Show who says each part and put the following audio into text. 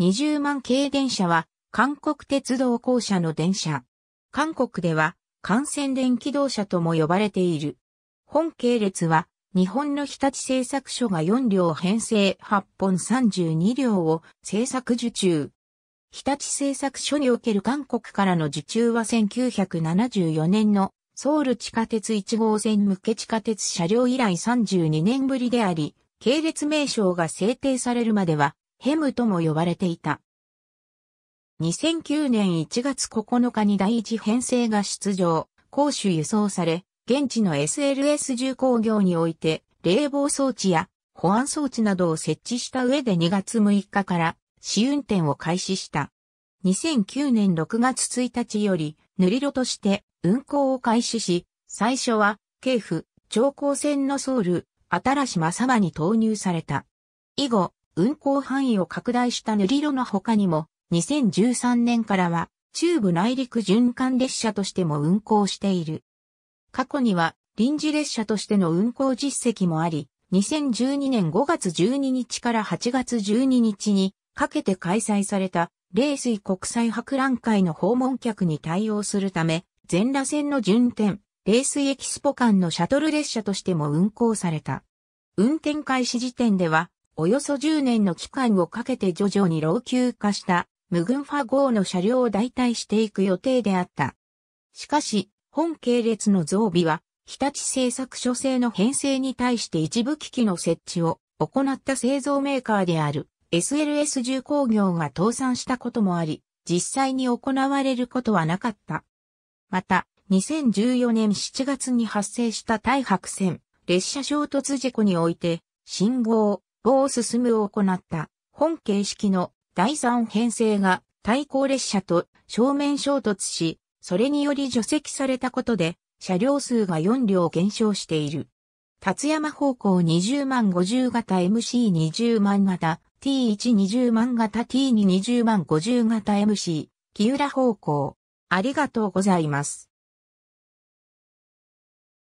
Speaker 1: 20万系電車は韓国鉄道公社の電車。韓国では幹線電気動車とも呼ばれている。本系列は日本の日立製作所が4両編成8本32両を製作受注。日立製作所における韓国からの受注は1974年のソウル地下鉄1号線向け地下鉄車両以来32年ぶりであり、系列名称が制定されるまではヘムとも呼ばれていた。2009年1月9日に第一編成が出場、攻守輸送され、現地の SLS 重工業において、冷房装置や保安装置などを設置した上で2月6日から試運転を開始した。2009年6月1日より、塗り炉として運行を開始し、最初は、京府、長江線のソウル、新し正に投入された。以後、運行範囲を拡大した塗り路の他にも、2013年からは、中部内陸循環列車としても運行している。過去には、臨時列車としての運行実績もあり、2012年5月12日から8月12日にかけて開催された、冷水国際博覧会の訪問客に対応するため、全裸線の順天、冷水エキスポ間のシャトル列車としても運行された。運転開始時点では、およそ10年の期間をかけて徐々に老朽化した無群ファ号の車両を代替していく予定であった。しかし、本系列の増備は、日立製作所製の編成に対して一部機器の設置を行った製造メーカーである SLS 重工業が倒産したこともあり、実際に行われることはなかった。また、2014年7月に発生した大白線、列車衝突事故において、信号、を進むを行った本形式の第三編成が対向列車と正面衝突し、それにより除籍されたことで車両数が4両減少している。達山方向20万50型 MC20 万型 T120 万型 T220 万50型 MC 木浦方向。ありがとうございます。